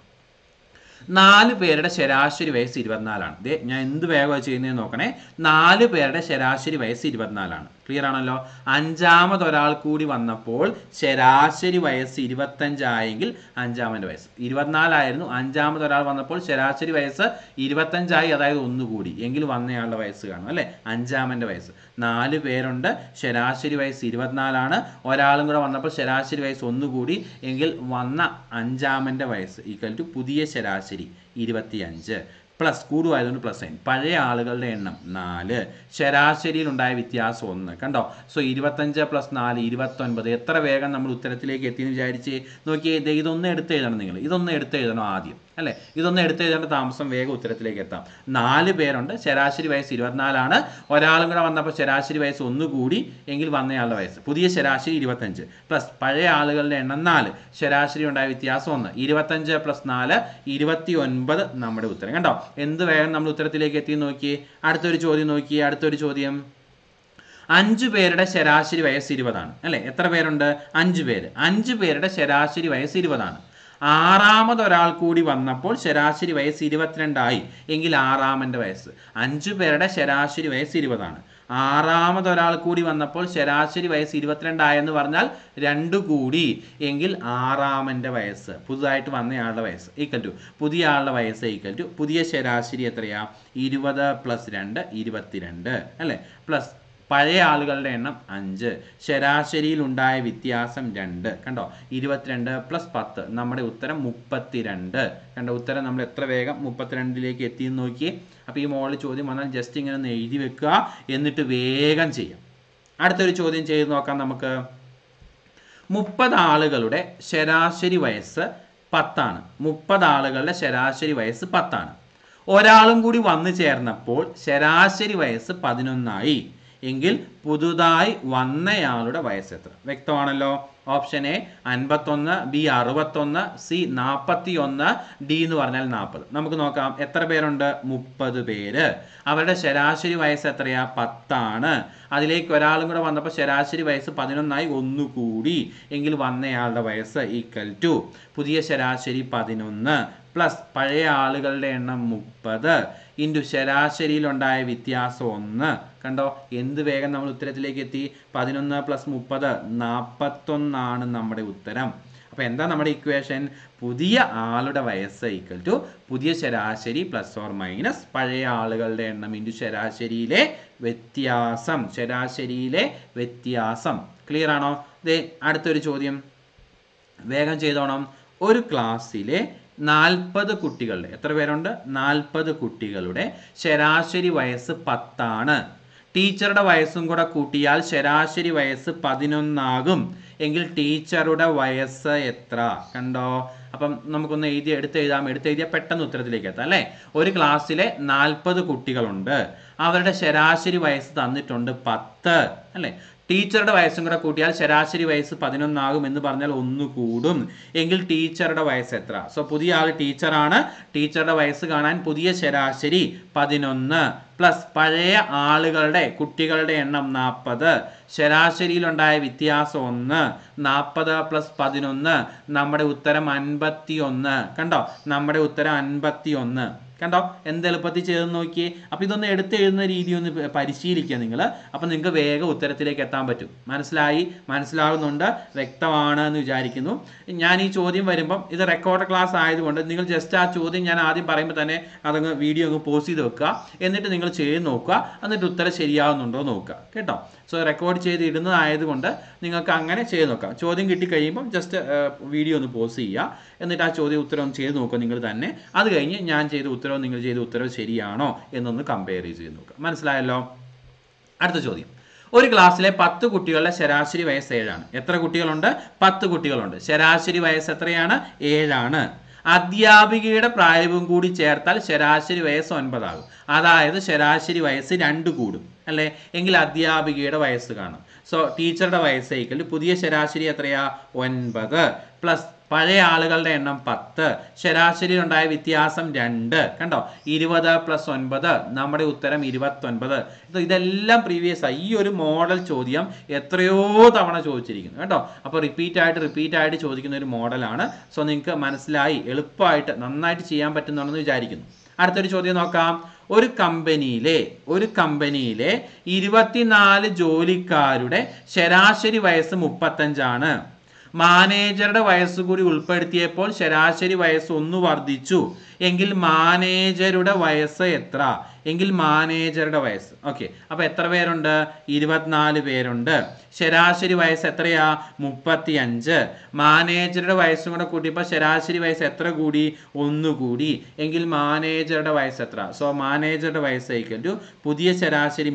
നാല് പേരുടെ ശരാശരി വയസ്സ് ഇരുപത്തിനാലാണ് ഇതേ ഞാൻ എന്ത് വേഗം ചെയ്യുന്നത് നോക്കണേ നാല് പേരുടെ ശരാശരി വയസ്സ് ഇരുപത്തിനാലാണ് ക്ലിയർ ആണല്ലോ അഞ്ചാമത് ഒരാൾ കൂടി വന്നപ്പോൾ ശരാശരി വയസ്സ് ഇരുപത്തഞ്ചായെങ്കിൽ അഞ്ചാമൻ്റെ വയസ്സ് ഇരുപത്തിനാലായിരുന്നു അഞ്ചാമത് ഒരാൾ വന്നപ്പോൾ ശരാശരി വയസ്സ് ഇരുപത്തഞ്ചായി അതായത് ഒന്നുകൂടി എങ്കിൽ വന്നയാളുടെ വയസ്സ് കാണും അല്ലേ അഞ്ചാമൻ്റെ വയസ്സ് നാല് പേരുണ്ട് ശരാശരി വയസ്സ് ഇരുപത്തിനാലാണ് ഒരാളും കൂടെ വന്നപ്പോൾ ശരാശരി വയസ്സ് ഒന്നുകൂടി എങ്കിൽ വന്ന അഞ്ചാമൻ്റെ വയസ്സ് ഈക്വൽ ടു പുതിയ ശരാശരി ശരാശരി ഇരുപത്തിയഞ്ച് പ്ലസ് കൂടുമായതുകൊണ്ട് പ്ലസ് സൈൻ പഴയ ആളുകളുടെ എണ്ണം നാല് ശരാശരിയിൽ ഉണ്ടായ വ്യത്യാസം ഒന്ന് കണ്ടോ സോ ഇരുപത്തഞ്ച് പ്ലസ് നാല് ഇരുപത്തൊൻപത് എത്ര വേഗം നമ്മൾ ഉത്തരത്തിലേക്ക് എത്തിയെന്ന് വിചാരിച്ച് നോക്കിയേ ഇതൊന്നും എടുത്ത് എഴുതണം നിങ്ങൾ ഇതൊന്നും എടുത്ത് എഴുതണം ആദ്യം അല്ലേ ഇതൊന്നും എടുത്ത് എഴുതേണ്ട താമസം വേഗം ഉത്തരത്തിലേക്ക് എത്താം നാല് പേരുണ്ട് ശരാശരി വയസ്സ് ഇരുപത്തിനാലാണ് ഒരാളും കൂടെ വന്നപ്പോൾ ശരാശരി വയസ്സ് ഒന്നുകൂടി എങ്കിൽ വന്നയാളുടെ വയസ്സ് പുതിയ ശരാശരി ഇരുപത്തഞ്ച് പ്ലസ് പഴയ ആളുകളുടെ എണ്ണം നാല് ശരാശരി ഉണ്ടായ വ്യത്യാസം ഒന്ന് ഇരുപത്തഞ്ച് പ്ലസ് നാല് ഇരുപത്തി ഒൻപത് നമ്മുടെ ഉത്തരം കണ്ടോ എന്ത് വേഗം നമ്മൾ ഉത്തരത്തിലേക്ക് എത്തി നോക്കി അടുത്തൊരു ചോദ്യം നോക്കി അടുത്തൊരു ചോദ്യം അഞ്ചു പേരുടെ ശരാശരി വയസ്സ് ഇരുപതാണ് അല്ലേ എത്ര പേരുണ്ട് അഞ്ചു പേര് അഞ്ചു പേരുടെ ശരാശരി വയസ്സ് ഇരുപതാണ് ആറാമതൊരാൾ കൂടി വന്നപ്പോൾ ശരാശരി വയസ്സ് ഇരുപത്തിരണ്ടായി എങ്കിൽ ആറാമന്റെ വയസ്സ് അഞ്ചു പേരുടെ ശരാശരി വയസ്സ് ഇരുപതാണ് ആറാമത് ഒരാൾ കൂടി വന്നപ്പോൾ ശരാശരി വയസ്സ് ഇരുപത്തിരണ്ടായെന്ന് പറഞ്ഞാൽ രണ്ടു കൂടി എങ്കിൽ ആറാമൻ്റെ വയസ്സ് പുതുതായിട്ട് വന്നയാളുടെ വയസ്സ് ഈക്വൽ ടു പുതിയ ആളുടെ വയസ്സ് ഈക്വൽ ടു പുതിയ ശരാശരി എത്രയാ ഇരുപത് പ്ലസ് രണ്ട് ഇരുപത്തിരണ്ട് അല്ലേ പ്ലസ് പഴയ ആളുകളുടെ എണ്ണം അഞ്ച് ശരാശരിയിൽ ഉണ്ടായ വ്യത്യാസം രണ്ട് കണ്ടോ ഇരുപത്തിരണ്ട് പ്ലസ് പത്ത് നമ്മുടെ ഉത്തരം മുപ്പത്തിരണ്ട് കണ്ടോ ഉത്തരം നമ്മൾ എത്ര വേഗം മുപ്പത്തിരണ്ടിലേക്ക് എത്തിയെന്ന് നോക്കി അപ്പോൾ ഈ മോളിൽ ചോദ്യം വന്നാൽ ജസ്റ്റ് ഇങ്ങനെ ഒന്ന് എഴുതി വെക്കുക എന്നിട്ട് വേഗം ചെയ്യാം അടുത്തൊരു ചോദ്യം ചെയ്ത് നോക്കാം നമുക്ക് മുപ്പത് ആളുകളുടെ ശരാശരി വയസ്സ് പത്താണ് മുപ്പത് ആളുകളുടെ ശരാശരി വയസ്സ് പത്താണ് ഒരാളും കൂടി വന്നു ചേർന്നപ്പോൾ ശരാശരി വയസ്സ് പതിനൊന്നായി എങ്കിൽ പുതുതായി വന്നയാളുടെ വയസ്സ് എത്ര വ്യക്തമാണല്ലോ ഓപ്ഷൻ എ അൻപത്തൊന്ന് ബി അറുപത്തൊന്ന് സി നാൽപ്പത്തി ഒന്ന് ഡി എന്ന് പറഞ്ഞാൽ നാൽപ്പത് നമുക്ക് നോക്കാം എത്ര പേരുണ്ട് മുപ്പത് പേര് അവരുടെ ശരാശരി വയസ്സ് എത്രയാ പത്താണ് അതിലേക്ക് ഒരാളും കൂടെ വന്നപ്പോൾ ശരാശരി വയസ്സ് പതിനൊന്നായി ഒന്നുകൂടി എങ്കിൽ വന്നയാളുടെ വയസ്സ് ഈക്വൽ ടു പുതിയ ശരാശരി പതിനൊന്ന് പ്ലസ് പഴയ ആളുകളുടെ എണ്ണം മുപ്പത് ഇൻറ്റു ശരാശരിയിലുണ്ടായ വ്യത്യാസം ഒന്ന് കണ്ടോ എന്ത് വേഗം നമ്മൾ ഉത്തരത്തിലേക്ക് എത്തി പതിനൊന്ന് പ്ലസ് മുപ്പത് നാൽപ്പത്തൊന്നാണ് നമ്മുടെ ഉത്തരം അപ്പോൾ എന്താ നമ്മുടെ ഇക്വേഷൻ പുതിയ ആളുടെ വയസ്സ് ഈക്വൽ ടു പുതിയ ശരാശരി പ്ലസ് ഓർ മൈനസ് പഴയ ആളുകളുടെ എണ്ണം ഇൻറ്റു ശരാശരിയിലെ വ്യത്യാസം ശരാശരിയിലെ വ്യത്യാസം ക്ലിയർ ആണോ ദേ അടുത്തൊരു ചോദ്യം വേഗം ചെയ്തോണം ഒരു ക്ലാസ്സിലെ നാൽപ്പത് കുട്ടികളുടെ എത്ര പേരുണ്ട് നാൽപ്പത് കുട്ടികളുടെ ശരാശരി വയസ്സ് പത്താണ് ടീച്ചറുടെ വയസ്സും കൂടെ കൂട്ടിയാൽ ശരാശരി വയസ്സ് പതിനൊന്നാകും എങ്കിൽ ടീച്ചറുടെ വയസ്സ് എത്ര കണ്ടോ അപ്പം നമുക്കൊന്ന് എഴുതി എടുത്ത് എഴുതാം എടുത്ത് എഴുതിയാൽ പെട്ടെന്ന് ഉത്തരത്തിലേക്ക് എത്താം അല്ലേ ഒരു ക്ലാസ്സിലെ നാൽപ്പത് കുട്ടികളുണ്ട് അവരുടെ ശരാശരി വയസ്സ് തന്നിട്ടുണ്ട് പത്ത് അല്ലേ ടീച്ചറുടെ വയസ്സും കൂടെ കൂട്ടിയാൽ ശരാശരി വയസ്സ് പതിനൊന്നാകും എന്ന് പറഞ്ഞാൽ ഒന്ന് കൂടും എങ്കിൽ ടീച്ചറുടെ വയസ്സ് എത്ര സോ പുതിയ ആൾ ടീച്ചറാണ് ടീച്ചറുടെ വയസ്സ് കാണാൻ പുതിയ ശരാശരി പതിനൊന്ന് പ്ലസ് പഴയ ആളുകളുടെ കുട്ടികളുടെ എണ്ണം നാൽപ്പത് ശരാശരിയിലുണ്ടായ വ്യത്യാസം ഒന്ന് നാൽപ്പത് പ്ലസ് പതിനൊന്ന് നമ്മുടെ ഉത്തരം അൻപത്തി ഒന്ന് കണ്ടോ നമ്മുടെ ഉത്തരം അൻപത്തി ഒന്ന് കണ്ടോ എന്ത് എളുപ്പത്തിൽ ചെയ്തെന്ന് നോക്കിയേ അപ്പോൾ ഇതൊന്ന് എടുത്തെഴുതുന്ന രീതി ഒന്ന് പരിശീലിക്കുക നിങ്ങൾ അപ്പോൾ നിങ്ങൾക്ക് വേഗം ഉത്തരത്തിലേക്ക് എത്താൻ പറ്റും മനസ്സിലായി മനസ്സിലാകുന്നുണ്ട് വ്യക്തമാണ് എന്ന് വിചാരിക്കുന്നു ഞാൻ ഈ ചോദ്യം വരുമ്പം ഇത് റെക്കോർഡ് ക്ലാസ് ആയതുകൊണ്ട് നിങ്ങൾ ജസ്റ്റ് ആ ചോദ്യം ഞാൻ ആദ്യം പറയുമ്പോൾ തന്നെ അതങ്ങ് വീഡിയോ അങ്ങ് പോസ്റ്റ് ചെയ്ത് വെക്കുക എന്നിട്ട് നിങ്ങൾ ചെയ്ത് നോക്കുക എന്നിട്ട് ഉത്തരം ശരിയാവുന്നുണ്ടോ നോക്കുക കേട്ടോ സോ റെക്കോർഡ് ചെയ്ത് ഇടുന്നതായതുകൊണ്ട് നിങ്ങൾക്ക് അങ്ങനെ ചെയ്ത് നോക്കാം ചോദ്യം കിട്ടിക്കഴിയുമ്പം ജസ്റ്റ് വീഡിയോ ഒന്ന് പോസ്റ്റ് ചെയ്യുക എന്നിട്ട് ആ ചോദ്യം ഉത്തരം ചെയ്ത് നോക്കുക നിങ്ങൾ തന്നെ അത് കഴിഞ്ഞ് ഞാൻ ചെയ്ത് ഉത്തരം ഉത്തരവും നിങ്ങൾ ചെയ്ത ഉത്തരവ് ശരിയാണോ എന്നൊന്ന് കമ്പയർ ചെയ്ത് നോക്കുക മനസ്സിലായല്ലോ അടുത്ത ചോദ്യം ഒരു ക്ലാസ്സിലെ പത്ത് കുട്ടികളുടെ ശരാശരി വയസ്സ് ഏഴാണ് എത്ര കുട്ടികളുണ്ട് പത്ത് കുട്ടികളുണ്ട് ശരാശരി വയസ്സ് എത്രയാണ് ഏഴാണ് അധ്യാപികയുടെ പ്രായവും കൂടി ചേർത്താൽ ശരാശരി വയസ്സ് ഒൻപതാകും അതായത് ശരാശരി വയസ്സ് രണ്ട് കൂടും അല്ലേ എങ്കിൽ അധ്യാപികയുടെ വയസ്സ് കാണും സോ ടീച്ചറുടെ വയസ്സേക്കൽ പുതിയ ശരാശരി എത്രയാ ഒൻപത് പ്ലസ് പഴയ ആളുകളുടെ എണ്ണം പത്ത് ശരാശരി ഉണ്ടായ വ്യത്യാസം രണ്ട് കണ്ടോ ഇരുപത് പ്ലസ് ഒൻപത് നമ്മുടെ ഉത്തരം ഇരുപത്തൊൻപത് ഇതെല്ലാം പ്രീവിയസ് ആയി ഈ ഒരു മോഡൽ ചോദ്യം എത്രയോ തവണ ചോദിച്ചിരിക്കുന്നു കേട്ടോ അപ്പോൾ റിപ്പീറ്റ് ആയിട്ട് റിപ്പീറ്റ് ആയിട്ട് ചോദിക്കുന്ന ഒരു മോഡലാണ് സോ നിങ്ങൾക്ക് മനസ്സിലായി എളുപ്പമായിട്ട് നന്നായിട്ട് ചെയ്യാൻ പറ്റുന്നുണ്ടെന്ന് വിചാരിക്കുന്നു അടുത്തൊരു ചോദ്യം നോക്കാം ഒരു കമ്പനിയിലെ ഒരു കമ്പനിയിലെ ഇരുപത്തിനാല് ജോലിക്കാരുടെ ശരാശരി വയസ്സ് മുപ്പത്തഞ്ചാണ് ആണ് മാനേജറുടെ വയസ്സ് കൂടി ഉൾപ്പെടുത്തിയപ്പോൾ ശരാശരി വയസ്സ് ഒന്ന് വർദ്ധിച്ചു എങ്കിൽ മാനേജരുടെ വയസ്സ് എത്ര എങ്കിൽ മാനേജറുടെ വയസ്സ് ഓക്കെ അപ്പോൾ എത്ര പേരുണ്ട് ഇരുപത്തിനാല് പേരുണ്ട് ശരാശരി വയസ്സ് എത്രയാ അഞ്ച് മാനേജറുടെ വയസ്സും കൂടെ കൂട്ടിയപ്പോൾ ശരാശരി വയസ്സ് എത്ര കൂടി ഒന്നുകൂടി എങ്കിൽ മാനേജറുടെ വയസ്സ് എത്ര സോ മാനേജറുടെ വയസ്സ് ഈക്വൽ ടു പുതിയ ശരാശരി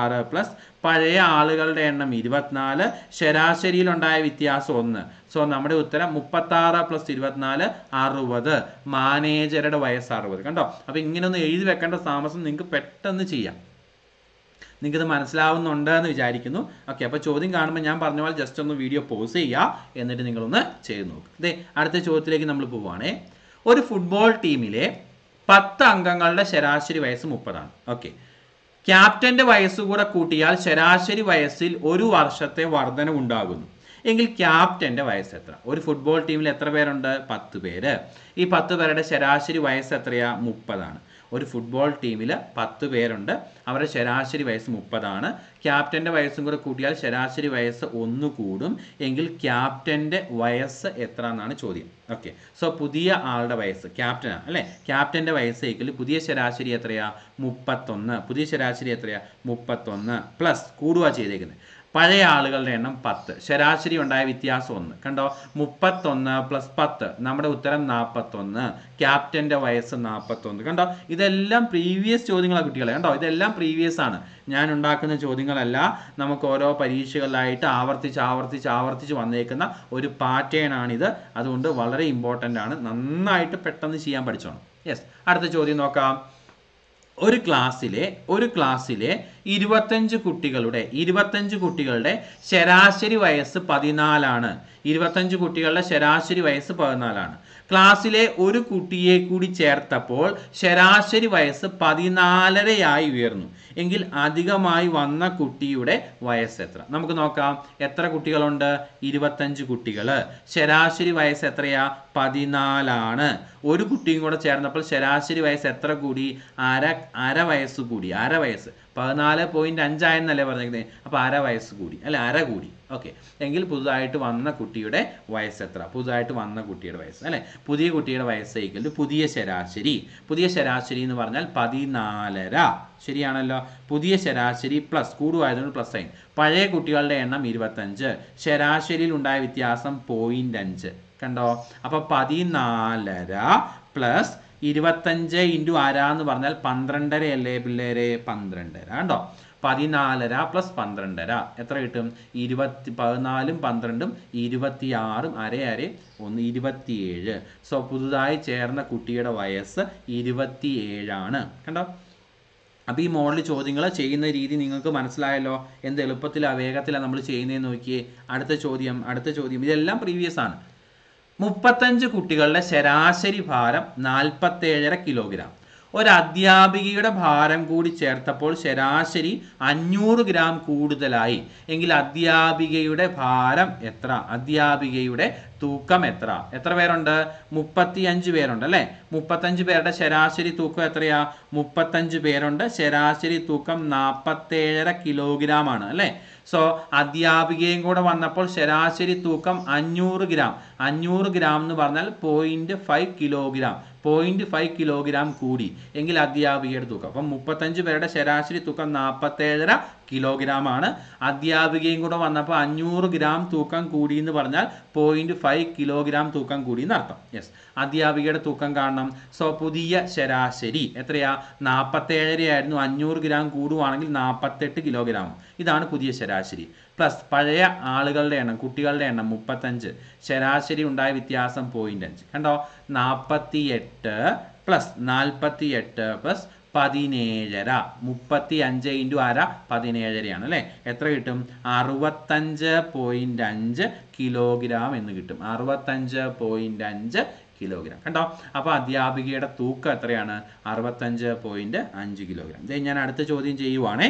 ആറ് പ്ലസ് പഴയ ആളുകളുടെ എണ്ണം ഇരുപത്തിനാല് ശരാശരിയിലുണ്ടായ വ്യത്യാസം ഒന്ന് സോ നമ്മുടെ ഉത്തരം ആറ് പ്ലസ് ഇരുപത്തിനാല് അറുപത് മാനേജരുടെ വയസ്സ് അറുപത് കണ്ടോ അപ്പൊ ഇങ്ങനെ ഒന്ന് എഴുതി വെക്കേണ്ട താമസം നിങ്ങൾക്ക് പെട്ടെന്ന് ചെയ്യാം നിങ്ങൾക്കിത് മനസ്സിലാവുന്നുണ്ട് എന്ന് വിചാരിക്കുന്നു ഓക്കെ അപ്പോൾ ചോദ്യം കാണുമ്പോൾ ഞാൻ പറഞ്ഞ പോലെ ജസ്റ്റ് ഒന്ന് വീഡിയോ പോസ് ചെയ്യുക എന്നിട്ട് നിങ്ങളൊന്ന് ചെയ്ത് നോക്കും അതെ അടുത്ത ചോദ്യത്തിലേക്ക് നമ്മൾ പോവുകയാണേ ഒരു ഫുട്ബോൾ ടീമിലെ പത്ത് അംഗങ്ങളുടെ ശരാശരി വയസ്സ് മുപ്പതാണ് ഓക്കെ ക്യാപ്റ്റന്റെ വയസ്സ് കൂടെ കൂട്ടിയാൽ ശരാശരി വയസ്സിൽ ഒരു വർഷത്തെ വർധനവുണ്ടാകുന്നു എങ്കിൽ ക്യാപ്റ്റൻ്റെ വയസ്സ് എത്ര ഒരു ഫുട്ബോൾ ടീമിൽ എത്ര പേരുണ്ട് പത്ത് പേര് ഈ പത്ത് പേരുടെ ശരാശരി വയസ്സ് എത്രയാ മുപ്പതാണ് ഒരു ഫുട്ബോൾ ടീമിൽ പത്ത് പേരുണ്ട് അവരുടെ ശരാശരി വയസ്സ് മുപ്പതാണ് ക്യാപ്റ്റൻ്റെ വയസ്സും കൂടെ കൂട്ടിയാൽ ശരാശരി വയസ്സ് ഒന്ന് കൂടും എങ്കിൽ ക്യാപ്റ്റൻ്റെ വയസ്സ് എത്ര എന്നാണ് ചോദ്യം ഓക്കെ സോ പുതിയ ആളുടെ വയസ്സ് ക്യാപ്റ്റനാണ് അല്ലേ ക്യാപ്റ്റൻ്റെ വയസ്സ് ഏക്കിൽ പുതിയ ശരാശരി എത്രയാ മുപ്പത്തൊന്ന് പുതിയ ശരാശരി എത്രയാ മുപ്പത്തൊന്ന് പ്ലസ് കൂടുക ചെയ്തേക്കുന്നത് പഴയ ആളുകളുടെ എണ്ണം പത്ത് ശരാശരി ഉണ്ടായ വ്യത്യാസം ഒന്ന് കണ്ടോ മുപ്പത്തൊന്ന് പ്ലസ് പത്ത് നമ്മുടെ ഉത്തരം നാൽപ്പത്തൊന്ന് ക്യാപ്റ്റന്റെ വയസ്സ് നാൽപ്പത്തൊന്ന് കണ്ടോ ഇതെല്ലാം പ്രീവിയസ് ചോദ്യങ്ങളാണ് കുട്ടികളെ കണ്ടോ ഇതെല്ലാം പ്രീവിയസ് ആണ് ഞാൻ ഉണ്ടാക്കുന്ന ചോദ്യങ്ങളല്ല നമുക്ക് ഓരോ പരീക്ഷകളിലായിട്ട് ആവർത്തിച്ച് ആവർത്തിച്ച് ആവർത്തിച്ച് വന്നേക്കുന്ന ഒരു പാറ്റേൺ ആണിത് അതുകൊണ്ട് വളരെ ഇമ്പോർട്ടൻ്റ് ആണ് നന്നായിട്ട് പെട്ടെന്ന് ചെയ്യാൻ പഠിച്ചോണം യെസ് അടുത്ത ചോദ്യം നോക്കാം ഒരു ക്ലാസ്സിലെ ഒരു ക്ലാസ്സിലെ ഇരുപത്തഞ്ച് കുട്ടികളുടെ ഇരുപത്തഞ്ച് കുട്ടികളുടെ ശരാശരി വയസ്സ് പതിനാലാണ് ഇരുപത്തഞ്ച് കുട്ടികളുടെ ശരാശരി വയസ്സ് പതിനാലാണ് ക്ലാസ്സിലെ ഒരു കുട്ടിയെ കൂടി ചേർത്തപ്പോൾ ശരാശരി വയസ്സ് പതിനാലരയായി ഉയർന്നു എങ്കിൽ അധികമായി വന്ന കുട്ടിയുടെ വയസ്സ് എത്ര നമുക്ക് നോക്കാം എത്ര കുട്ടികളുണ്ട് ഇരുപത്തഞ്ച് കുട്ടികൾ ശരാശരി വയസ്സ് എത്രയാ പതിനാലാണ് ഒരു കുട്ടിയും കൂടെ ചേർന്നപ്പോൾ ശരാശരി വയസ്സ് എത്ര കൂടി അര അര വയസ്സ് കൂടി അര വയസ്സ് പതിനാല് പോയിന്റ് അഞ്ചായെന്നല്ലേ പറഞ്ഞിരിക്കുന്നത് അപ്പോൾ അര വയസ്സ് കൂടി അല്ലെ അര കൂടി ഓക്കെ എങ്കിൽ പുതുതായിട്ട് വന്ന കുട്ടിയുടെ വയസ്സ് എത്ര പുതുതായിട്ട് വന്ന കുട്ടിയുടെ വയസ്സ് അല്ലേ പുതിയ കുട്ടിയുടെ വയസ്സ് ഈക്വൽ പുതിയ ശരാശരി പുതിയ ശരാശരി എന്ന് പറഞ്ഞാൽ പതിനാലര ശരിയാണല്ലോ പുതിയ ശരാശരി പ്ലസ് കൂടുവായതുകൊണ്ട് പ്ലസ് ആയി പഴയ കുട്ടികളുടെ എണ്ണം ഇരുപത്തഞ്ച് ശരാശരിയിൽ ഉണ്ടായ വ്യത്യാസം പോയിന്റ് അഞ്ച് കണ്ടോ അപ്പോൾ പതിനാലര പ്ലസ് ഇരുപത്തഞ്ച് ഇൻറ്റു ആരാന്ന് പറഞ്ഞാൽ പന്ത്രണ്ടര അല്ലേ പിള്ളേരെ പന്ത്രണ്ടര കണ്ടോ പതിനാലര പ്ലസ് പന്ത്രണ്ടര എത്ര കിട്ടും ഇരുപത്തി പതിനാലും പന്ത്രണ്ടും ഇരുപത്തിയാറും അര അര ഒന്ന് ഇരുപത്തിയേഴ് സോ പുതുതായി ചേർന്ന കുട്ടിയുടെ വയസ്സ് ഇരുപത്തിയേഴാണ് കണ്ടോ അപ്പം ഈ മോഡൽ ചോദ്യങ്ങൾ ചെയ്യുന്ന രീതി നിങ്ങൾക്ക് മനസ്സിലായല്ലോ എന്ത് എളുപ്പത്തിലാണ് വേഗത്തിലാണ് നമ്മൾ ചെയ്യുന്നതെന്ന് നോക്കിയേ അടുത്ത ചോദ്യം അടുത്ത ചോദ്യം ഇതെല്ലാം പ്രീവിയസ് ആണ് മുപ്പത്തഞ്ച് കുട്ടികളുടെ ശരാശരി ഭാരം നാൽപ്പത്തേഴര കിലോഗ്രാം ഒരു അധ്യാപികയുടെ ഭാരം കൂടി ചേർത്തപ്പോൾ ശരാശരി അഞ്ഞൂറ് ഗ്രാം കൂടുതലായി എങ്കിൽ അധ്യാപികയുടെ ഭാരം എത്ര അധ്യാപികയുടെ തൂക്കം എത്ര എത്ര പേരുണ്ട് അഞ്ച് പേരുണ്ട് അല്ലേ മുപ്പത്തഞ്ച് പേരുടെ ശരാശരി തൂക്കം എത്രയാ മുപ്പത്തഞ്ച് പേരുണ്ട് ശരാശരി തൂക്കം നാൽപ്പത്തേഴര കിലോഗ്രാം ആണ് അല്ലേ സോ അധ്യാപികയും കൂടെ വന്നപ്പോൾ ശരാശരി തൂക്കം അഞ്ഞൂറ് ഗ്രാം അഞ്ഞൂറ് ഗ്രാം എന്ന് പറഞ്ഞാൽ point five kilogram point five kilogram കൂടി എങ്കിൽ അധ്യാപികയുടെ തുക അപ്പം മുപ്പത്തഞ്ച് പേരുടെ ശരാശരി തുക നാൽപ്പത്തേഴര കിലോഗ്രാം ആണ് അധ്യാപികയും കൂടെ വന്നപ്പോൾ അഞ്ഞൂറ് ഗ്രാം തൂക്കം കൂടി എന്ന് പറഞ്ഞാൽ പോയിന്റ് ഫൈവ് കിലോഗ്രാം തൂക്കം കൂടി എന്നർത്ഥം യെസ് അധ്യാപികയുടെ തൂക്കം കാണണം സോ പുതിയ ശരാശരി എത്രയാ നാൽപ്പത്തേഴര ആയിരുന്നു അഞ്ഞൂറ് ഗ്രാം കൂടുവാണെങ്കിൽ നാൽപ്പത്തെട്ട് കിലോഗ്രാം ഇതാണ് പുതിയ ശരാശരി പ്ലസ് പഴയ ആളുകളുടെ എണ്ണം കുട്ടികളുടെ എണ്ണം മുപ്പത്തഞ്ച് ശരാശരി ഉണ്ടായ വ്യത്യാസം പോയിന്റ് അഞ്ച് കണ്ടോ നാൽപ്പത്തി എട്ട് പ്ലസ് നാൽപ്പത്തി എട്ട് പ്ലസ് പതിനേഴര മുപ്പത്തി അഞ്ച് ഇൻറ്റു അര പതിനേഴരയാണ് അല്ലേ എത്ര കിട്ടും അറുപത്തഞ്ച് പോയിന്റ് അഞ്ച് കിലോഗ്രാം എന്ന് കിട്ടും അറുപത്തഞ്ച് പോയിന്റ് അഞ്ച് കിലോഗ്രാം കണ്ടോ അപ്പൊ അധ്യാപികയുടെ തൂക്കം എത്രയാണ് അറുപത്തഞ്ച് പോയിന്റ് അഞ്ച് കിലോഗ്രാം ഇത് ഞാൻ അടുത്ത ചോദ്യം ചെയ്യുവാണേ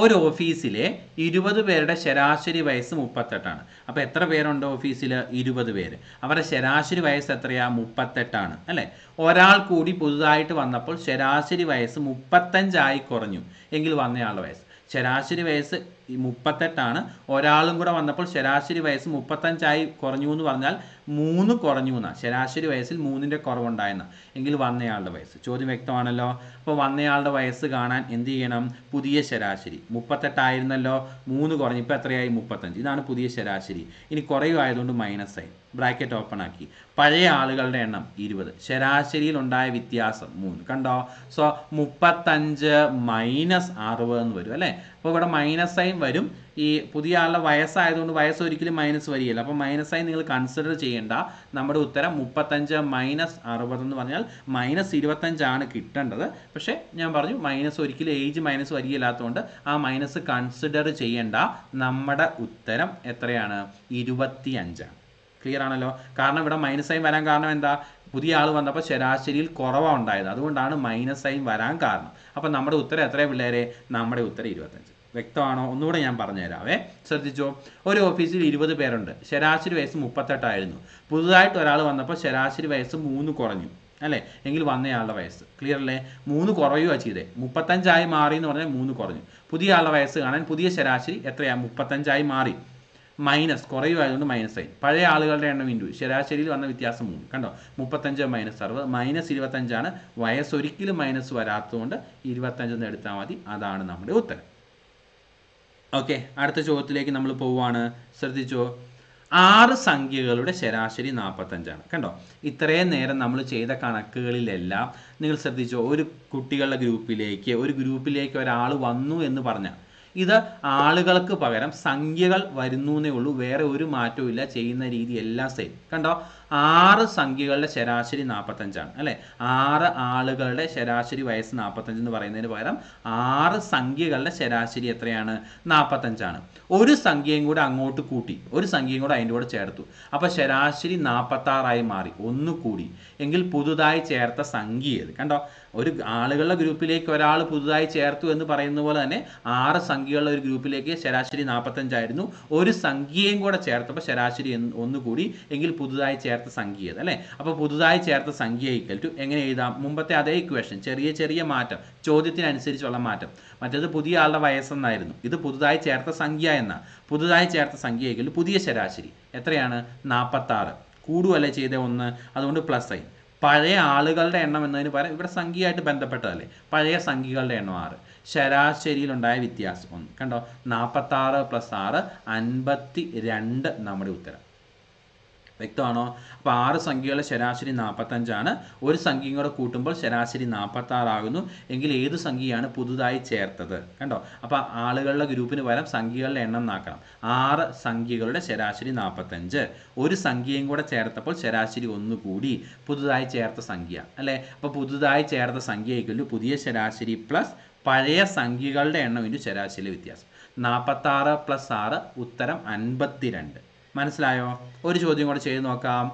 ഒരു ഓഫീസിലെ ഇരുപത് പേരുടെ ശരാശരി വയസ്സ് മുപ്പത്തെട്ടാണ് അപ്പോൾ എത്ര പേരുണ്ട് ഓഫീസിൽ ഇരുപത് പേര് അവരുടെ ശരാശരി വയസ്സ് എത്രയാ മുപ്പത്തെട്ടാണ് അല്ലേ ഒരാൾ കൂടി പുതുതായിട്ട് വന്നപ്പോൾ ശരാശരി വയസ്സ് മുപ്പത്തഞ്ചായി കുറഞ്ഞു എങ്കിൽ വന്നയാളുടെ വയസ്സ് ശരാശരി വയസ്സ് ഈ മുപ്പത്തെട്ടാണ് ഒരാളും കൂടെ വന്നപ്പോൾ ശരാശരി വയസ്സ് മുപ്പത്തഞ്ചായി കുറഞ്ഞു എന്ന് പറഞ്ഞാൽ മൂന്ന് കുറഞ്ഞു എന്നാണ് ശരാശരി വയസ്സിൽ മൂന്നിൻ്റെ കുറവുണ്ടായെന്ന് എങ്കിൽ വന്നയാളുടെ വയസ്സ് ചോദ്യം വ്യക്തമാണല്ലോ അപ്പോൾ വന്നയാളുടെ വയസ്സ് കാണാൻ എന്ത് ചെയ്യണം പുതിയ ശരാശരി മുപ്പത്തെട്ടായിരുന്നല്ലോ മൂന്ന് കുറഞ്ഞു ഇപ്പോൾ എത്രയായി മുപ്പത്തഞ്ച് ഇതാണ് പുതിയ ശരാശരി ഇനി കുറയുമായതുകൊണ്ട് മൈനസ് ആയി ബ്രാക്കറ്റ് ഓപ്പൺ ആക്കി പഴയ ആളുകളുടെ എണ്ണം ഇരുപത് ശരാശരിയിൽ ഉണ്ടായ വ്യത്യാസം മൂന്ന് കണ്ടോ സോ മുപ്പത്തഞ്ച് മൈനസ് അറുപത് എന്ന് വരും അല്ലേ അപ്പോൾ ഇവിടെ മൈനസ് സൈൻ വരും ഈ പുതിയ ആളുടെ വയസ്സായതുകൊണ്ട് വയസ്സ് ഒരിക്കലും മൈനസ് വരികയില്ല അപ്പോൾ മൈനസ് സൈൻ നിങ്ങൾ കൺസിഡർ ചെയ്യേണ്ട നമ്മുടെ ഉത്തരം മുപ്പത്തഞ്ച് മൈനസ് അറുപതെന്ന് പറഞ്ഞാൽ മൈനസ് ഇരുപത്തഞ്ചാണ് കിട്ടേണ്ടത് പക്ഷേ ഞാൻ പറഞ്ഞു മൈനസ് ഒരിക്കലും ഏജ് മൈനസ് വരികയില്ലാത്തതുകൊണ്ട് ആ മൈനസ് കൺസിഡർ ചെയ്യേണ്ട നമ്മുടെ ഉത്തരം എത്രയാണ് ഇരുപത്തി അഞ്ചാണ് ക്ലിയർ ആണല്ലോ കാരണം ഇവിടെ മൈനസ് സൈൻ വരാൻ കാരണം എന്താ പുതിയ ആൾ വന്നപ്പോൾ ശരാശരിയിൽ കുറവാണ് ഉണ്ടായത് അതുകൊണ്ടാണ് മൈനസ് സൈൻ വരാൻ കാരണം അപ്പോൾ നമ്മുടെ ഉത്തരം എത്രയാണ് പിള്ളേരെ നമ്മുടെ ഉത്തരം ഇരുപത്തഞ്ച് വ്യക്തമാണോ ഒന്നുകൂടെ ഞാൻ പറഞ്ഞുതരാവേ ശ്രദ്ധിച്ചോ ഒരു ഓഫീസിൽ ഇരുപത് പേരുണ്ട് ശരാശരി വയസ്സ് മുപ്പത്തെട്ടായിരുന്നു പുതുതായിട്ട് ഒരാൾ വന്നപ്പോൾ ശരാശരി വയസ്സ് മൂന്ന് കുറഞ്ഞു അല്ലേ എങ്കിൽ വന്നയാളുടെ വയസ്സ് ക്ലിയർ അല്ലേ മൂന്ന് കുറയുക ചെയ്തേ മുപ്പത്തഞ്ചായി മാറി എന്ന് പറഞ്ഞാൽ മൂന്ന് കുറഞ്ഞു പുതിയ ആളുടെ വയസ്സ് കാണാൻ പുതിയ ശരാശരി എത്രയാണ് മുപ്പത്തഞ്ചായി മാറി മൈനസ് കുറയുമായതുകൊണ്ട് മൈനസ് ആയി പഴയ ആളുകളുടെ എണ്ണം ഇൻഡു ശരാശരിയിൽ വന്ന വ്യത്യാസം മൂന്ന് കണ്ടോ മുപ്പത്തഞ്ച് മൈനസ് അറുപത് മൈനസ് ഇരുപത്തഞ്ചാണ് വയസ്സൊരിക്കലും മൈനസ് വരാത്തതുകൊണ്ട് ഇരുപത്തഞ്ചെന്ന് എടുത്താൽ മതി അതാണ് നമ്മുടെ ഉത്തരം ഓക്കെ അടുത്ത ചോദ്യത്തിലേക്ക് നമ്മൾ പോവാണ് ശ്രദ്ധിച്ചോ ആറ് സംഖ്യകളുടെ ശരാശരി നാൽപ്പത്തഞ്ചാണ് കണ്ടോ ഇത്രയും നേരം നമ്മൾ ചെയ്ത കണക്കുകളിലെല്ലാം നിങ്ങൾ ശ്രദ്ധിച്ചോ ഒരു കുട്ടികളുടെ ഗ്രൂപ്പിലേക്ക് ഒരു ഗ്രൂപ്പിലേക്ക് ഒരാൾ വന്നു എന്ന് പറഞ്ഞാൽ ഇത് ആളുകൾക്ക് പകരം സംഖ്യകൾ വരുന്നു എന്നേ ഉള്ളൂ വേറെ ഒരു മാറ്റവും ഇല്ല ചെയ്യുന്ന രീതി എല്ലാം സെയിം കണ്ടോ ആറ് സംഖ്യകളുടെ ശരാശരി നാൽപ്പത്തഞ്ചാണ് അല്ലേ ആറ് ആളുകളുടെ ശരാശരി വയസ്സ് നാൽപ്പത്തഞ്ച് എന്ന് പറയുന്നതിന് പകരം ആറ് സംഖ്യകളുടെ ശരാശരി എത്രയാണ് നാൽപ്പത്തഞ്ചാണ് ഒരു സംഖ്യയും കൂടെ അങ്ങോട്ട് കൂട്ടി ഒരു സംഖ്യയും കൂടെ അതിൻ്റെ കൂടെ ചേർത്തു അപ്പോൾ ശരാശരി നാൽപ്പത്താറായി മാറി ഒന്ന് കൂടി എങ്കിൽ പുതുതായി ചേർത്ത സംഖ്യ കണ്ടോ ഒരു ആളുകളുടെ ഗ്രൂപ്പിലേക്ക് ഒരാൾ പുതുതായി ചേർത്തു എന്ന് പറയുന്ന പോലെ തന്നെ ആറ് സംഖ്യകളുടെ ഒരു ഗ്രൂപ്പിലേക്ക് ശരാശരി നാൽപ്പത്തഞ്ചായിരുന്നു ഒരു സംഖ്യയും കൂടെ ചേർത്തപ്പോൾ ശരാശരി ഒന്ന് കൂടി എങ്കിൽ പുതുതായി ചേർത്ത ചേർത്ത സംഖ്യ അല്ലേ അപ്പോൾ പുതുതായി ചേർത്ത സംഖ്യ ഈക്വൽ ടു എങ്ങനെ എഴുതാം മുമ്പത്തെ അതേ ഇക്വേഷൻ ചെറിയ ചെറിയ മാറ്റം ചോദ്യത്തിനനുസരിച്ചുള്ള മാറ്റം മറ്റേത് പുതിയ ആളുടെ വയസ്സെന്നായിരുന്നു ഇത് പുതുതായി ചേർത്ത സംഖ്യ എന്ന പുതുതായി ചേർത്ത സംഖ്യ ഈക്വൽ പുതിയ ശരാശരി എത്രയാണ് നാൽപ്പത്താറ് കൂടുവല്ലേ ചെയ്ത ഒന്ന് അതുകൊണ്ട് പ്ലസ് ആയി പഴയ ആളുകളുടെ എണ്ണം എന്നതിന് പകരം ഇവിടെ സംഖ്യയായിട്ട് ബന്ധപ്പെട്ടതല്ലേ പഴയ സംഖ്യകളുടെ എണ്ണം ആറ് ശരാശരിയിലുണ്ടായ വ്യത്യാസം ഒന്ന് കണ്ടോ നാൽപ്പത്താറ് പ്ലസ് ആറ് അൻപത്തി രണ്ട് നമ്മുടെ ഉത്തരം വ്യക്തമാണോ അപ്പോൾ ആറ് സംഖ്യകളുടെ ശരാശരി നാൽപ്പത്തഞ്ചാണ് ഒരു സംഖ്യയും കൂടെ കൂട്ടുമ്പോൾ ശരാശരി നാൽപ്പത്താറാകുന്നു എങ്കിൽ ഏത് സംഖ്യയാണ് പുതുതായി ചേർത്തത് കണ്ടോ അപ്പോൾ ആളുകളുടെ ഗ്രൂപ്പിന് പകരം സംഖ്യകളുടെ എണ്ണം നാക്കണം ആറ് സംഖ്യകളുടെ ശരാശരി നാൽപ്പത്തഞ്ച് ഒരു സംഖ്യയും കൂടെ ചേർത്തപ്പോൾ ശരാശരി ഒന്ന് കൂടി പുതുതായി ചേർത്ത സംഖ്യ അല്ലേ അപ്പോൾ പുതുതായി ചേർത്ത സംഖ്യ പുതിയ ശരാശരി പ്ലസ് പഴയ സംഖ്യകളുടെ എണ്ണം ഇൻറ്റു ശരാശരി വ്യത്യാസം നാൽപ്പത്താറ് പ്ലസ് ആറ് ഉത്തരം അൻപത്തിരണ്ട് മനസ്സിലായോ ഒരു ചോദ്യം കൂടെ ചെയ്ത് നോക്കാം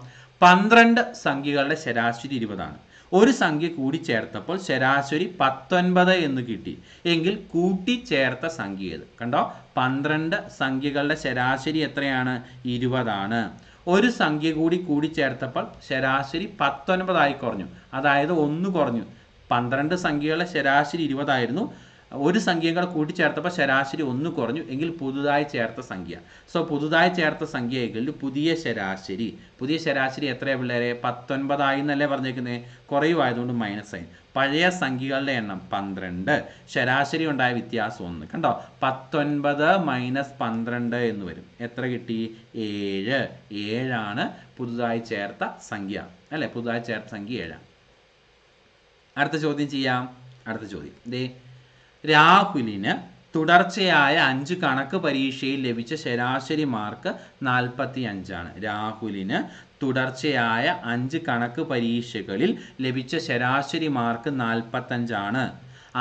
പന്ത്രണ്ട് സംഖ്യകളുടെ ശരാശരി ഇരുപതാണ് ഒരു സംഖ്യ കൂടി ചേർത്തപ്പോൾ ശരാശരി പത്തൊൻപത് എന്ന് കിട്ടി എങ്കിൽ ചേർത്ത സംഖ്യ ഏത് കണ്ടോ പന്ത്രണ്ട് സംഖ്യകളുടെ ശരാശരി എത്രയാണ് ഇരുപതാണ് ഒരു സംഖ്യ കൂടി കൂടിച്ചേർത്തപ്പോൾ ശരാശരി പത്തൊൻപതായി കുറഞ്ഞു അതായത് ഒന്ന് കുറഞ്ഞു പന്ത്രണ്ട് സംഖ്യകളുടെ ശരാശരി ഇരുപതായിരുന്നു ഒരു സംഖ്യയും കൂടെ കൂട്ടിച്ചേർത്തപ്പോൾ ശരാശരി ഒന്ന് കുറഞ്ഞു എങ്കിൽ പുതുതായി ചേർത്ത സംഖ്യ സോ പുതുതായി ചേർത്ത സംഖ്യ എങ്കിൽ പുതിയ ശരാശരി പുതിയ ശരാശരി എത്രയാണ് പിള്ളേരെ പത്തൊൻപതായി എന്നല്ലേ പറഞ്ഞേക്കുന്നത് കുറയുമായതുകൊണ്ട് മൈനസ് ആയി പഴയ സംഖ്യകളുടെ എണ്ണം പന്ത്രണ്ട് ശരാശരി ഉണ്ടായ വ്യത്യാസം ഒന്ന് കണ്ടോ പത്തൊൻപത് മൈനസ് പന്ത്രണ്ട് എന്ന് വരും എത്ര കിട്ടി ഏഴ് ഏഴാണ് പുതുതായി ചേർത്ത സംഖ്യ അല്ലേ പുതുതായി ചേർത്ത സംഖ്യ ഏഴാണ് അടുത്ത ചോദ്യം ചെയ്യാം അടുത്ത ചോദ്യം ദേ രാഹുലിന് തുടർച്ചയായ അഞ്ച് കണക്ക് പരീക്ഷയിൽ ലഭിച്ച ശരാശരി മാർക്ക് നാൽപ്പത്തി അഞ്ചാണ് രാഹുലിന് തുടർച്ചയായ അഞ്ച് കണക്ക് പരീക്ഷകളിൽ ലഭിച്ച ശരാശരി മാർക്ക് നാൽപ്പത്തഞ്ചാണ്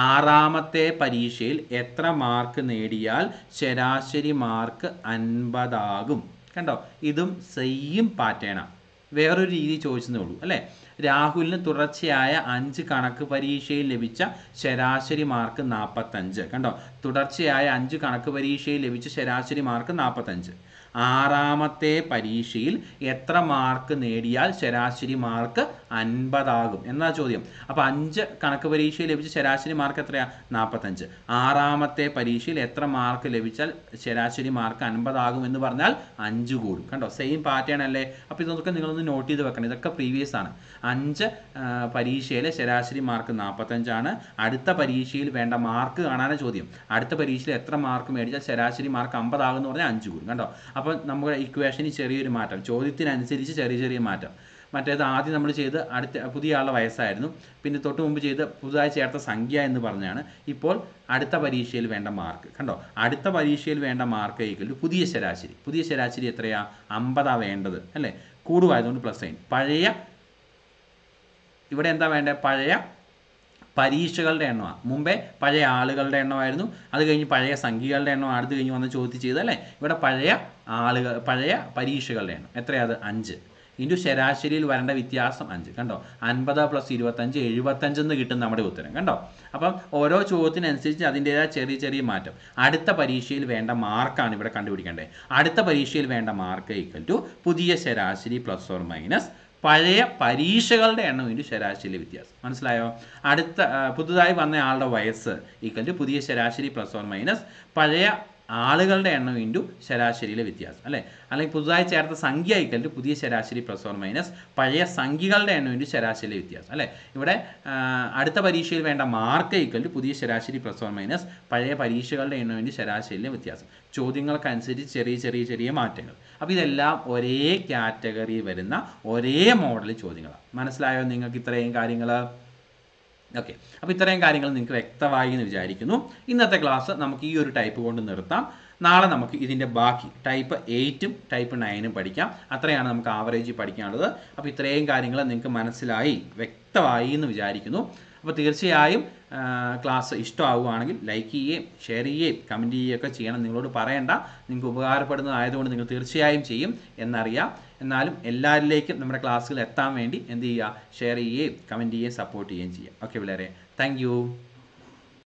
ആറാമത്തെ പരീക്ഷയിൽ എത്ര മാർക്ക് നേടിയാൽ ശരാശരി മാർക്ക് അൻപതാകും കണ്ടോ ഇതും സെയിം പാറ്റേണാണ് വേറൊരു രീതി ചോദിച്ചു ഉള്ളൂ അല്ലേ രാഹുലിന് തുടർച്ചയായ അഞ്ച് കണക്ക് പരീക്ഷയിൽ ലഭിച്ച ശരാശരി മാർക്ക് നാൽപ്പത്തഞ്ച് കണ്ടോ തുടർച്ചയായ അഞ്ച് കണക്ക് പരീക്ഷയിൽ ലഭിച്ച ശരാശരി മാർക്ക് നാൽപ്പത്തഞ്ച് ആറാമത്തെ പരീക്ഷയിൽ എത്ര മാർക്ക് നേടിയാൽ ശരാശരി മാർക്ക് അൻപതാകും എന്നാ ചോദ്യം അപ്പോൾ അഞ്ച് കണക്ക് പരീക്ഷയിൽ ലഭിച്ച ശരാശരി മാർക്ക് എത്രയാണ് നാൽപ്പത്തഞ്ച് ആറാമത്തെ പരീക്ഷയിൽ എത്ര മാർക്ക് ലഭിച്ചാൽ ശരാശരി മാർക്ക് അൻപതാകും എന്ന് പറഞ്ഞാൽ അഞ്ച് കൂടും കണ്ടോ സെയിം പാറ്റേൺ അല്ലേ അപ്പോൾ ഇതൊക്കെ നിങ്ങളൊന്ന് നോട്ട് ചെയ്ത് വെക്കണം ഇതൊക്കെ പ്രീവിയസ് ആണ് അഞ്ച് പരീക്ഷയിലെ ശരാശരി മാർക്ക് നാൽപ്പത്തഞ്ചാണ് അടുത്ത പരീക്ഷയിൽ വേണ്ട മാർക്ക് കാണാനാണ് ചോദ്യം അടുത്ത പരീക്ഷയിൽ എത്ര മാർക്ക് മേടിച്ചാൽ ശരാശരി മാർക്ക് അമ്പതാകുമെന്ന് പറഞ്ഞാൽ അഞ്ച് കൂടും കണ്ടോ അപ്പോൾ നമ്മുടെ ഇക്വേഷനിൽ ചെറിയൊരു മാറ്റം ചോദ്യത്തിനനുസരിച്ച് ചെറിയ ചെറിയ മാറ്റം മറ്റേത് ആദ്യം നമ്മൾ ചെയ്ത് അടുത്ത പുതിയ ആളുടെ വയസ്സായിരുന്നു പിന്നെ തൊട്ട് മുമ്പ് ചെയ്ത് പുതുതായി ചേർത്ത സംഖ്യ എന്ന് പറഞ്ഞാണ് ഇപ്പോൾ അടുത്ത പരീക്ഷയിൽ വേണ്ട മാർക്ക് കണ്ടോ അടുത്ത പരീക്ഷയിൽ വേണ്ട മാർക്ക് ഈക്വൽ പുതിയ ശരാശരി പുതിയ ശരാശരി എത്രയാ അമ്പതാ വേണ്ടത് അല്ലേ കൂടുവായതുകൊണ്ട് പ്ലസ് സൈൻ പഴയ ഇവിടെ എന്താ വേണ്ടത് പഴയ പരീക്ഷകളുടെ എണ്ണമാണ് മുമ്പേ പഴയ ആളുകളുടെ എണ്ണമായിരുന്നു അത് കഴിഞ്ഞ് പഴയ സംഖ്യകളുടെ എണ്ണം അടുത്ത് കഴിഞ്ഞ് വന്ന് ചോദ്യം അല്ലേ ഇവിടെ പഴയ ആളുകൾ പഴയ പരീക്ഷകളുടെ എണ്ണം എത്രയാത് അഞ്ച് ഇൻറ്റു ശരാശരിയിൽ വരേണ്ട വ്യത്യാസം അഞ്ച് കണ്ടോ അൻപത് പ്ലസ് ഇരുപത്തഞ്ച് എഴുപത്തഞ്ച് എന്ന് കിട്ടും നമ്മുടെ ഉത്തരം കണ്ടോ അപ്പം ഓരോ ചോദ്യത്തിനനുസരിച്ച് അതിൻ്റേതായ ചെറിയ ചെറിയ മാറ്റം അടുത്ത പരീക്ഷയിൽ വേണ്ട മാർക്കാണ് ഇവിടെ കണ്ടുപിടിക്കേണ്ടത് അടുത്ത പരീക്ഷയിൽ വേണ്ട മാർക്ക് ഈക്വൽ ടു പുതിയ ശരാശരി പ്ലസ് ഓർ മൈനസ് പഴയ പരീക്ഷകളുടെ എണ്ണം ഇതിൻ്റെ ശരാശരിയിലെ വ്യത്യാസം മനസ്സിലായോ അടുത്ത പുതുതായി വന്ന ആളുടെ വയസ്സ് ഈക്വൽ പുതിയ ശരാശരി പ്ലസ് ഓർ മൈനസ് പഴയ ആളുകളുടെ എണ്ണം ഇൻറ്റു ശരാശരിയിലെ വ്യത്യാസം അല്ലേ അല്ലെങ്കിൽ പുതുതായി ചേർത്ത സംഖ്യ ഇക്കൽറ്റ് പുതിയ ശരാശരി പ്ലസ് ഓർ മൈനസ് പഴയ സംഖ്യകളുടെ എണ്ണം ഇൻറ്റു ശരാശരിയിലെ വ്യത്യാസം അല്ലേ ഇവിടെ അടുത്ത പരീക്ഷയിൽ വേണ്ട മാർക്ക് ഇക്കൽറ്റ് പുതിയ ശരാശരി പ്ലസ് ഓർ മൈനസ് പഴയ പരീക്ഷകളുടെ എണ്ണം ഇൻറ്റു ശരാശരിയിലെ വ്യത്യാസം ചോദ്യങ്ങൾക്കനുസരിച്ച് ചെറിയ ചെറിയ ചെറിയ മാറ്റങ്ങൾ അപ്പോൾ ഇതെല്ലാം ഒരേ കാറ്റഗറി വരുന്ന ഒരേ മോഡൽ ചോദ്യങ്ങളാണ് മനസ്സിലായോ നിങ്ങൾക്ക് ഇത്രയും കാര്യങ്ങൾ ഓക്കെ അപ്പോൾ ഇത്രയും കാര്യങ്ങൾ നിങ്ങൾക്ക് വ്യക്തമായി എന്ന് വിചാരിക്കുന്നു ഇന്നത്തെ ക്ലാസ് നമുക്ക് ഈ ഒരു ടൈപ്പ് കൊണ്ട് നിർത്താം നാളെ നമുക്ക് ഇതിൻ്റെ ബാക്കി ടൈപ്പ് എയ്റ്റും ടൈപ്പ് നയനും പഠിക്കാം അത്രയാണ് നമുക്ക് ആവറേജ് പഠിക്കാനുള്ളത് അപ്പോൾ ഇത്രയും കാര്യങ്ങൾ നിങ്ങൾക്ക് മനസ്സിലായി വ്യക്തമായി എന്ന് വിചാരിക്കുന്നു അപ്പോൾ തീർച്ചയായും ക്ലാസ് ഇഷ്ടമാവുകയാണെങ്കിൽ ലൈക്ക് ചെയ്യുകയും ഷെയർ ചെയ്യുകയും കമൻറ്റ് ചെയ്യുകയൊക്കെ ചെയ്യണം നിങ്ങളോട് പറയേണ്ട നിങ്ങൾക്ക് ഉപകാരപ്പെടുന്നതായതുകൊണ്ട് നിങ്ങൾ തീർച്ചയായും ചെയ്യും എന്നറിയാം എന്നാലും എല്ലാവരിലേക്കും നമ്മുടെ ക്ലാസ്സുകൾ എത്താൻ വേണ്ടി എന്ത് ചെയ്യുക ഷെയർ ചെയ്യുകയും കമൻറ്റ് ചെയ്യുകയും സപ്പോർട്ട് ചെയ്യുകയും ചെയ്യുക ഓക്കെ പിള്ളേരെ താങ്ക്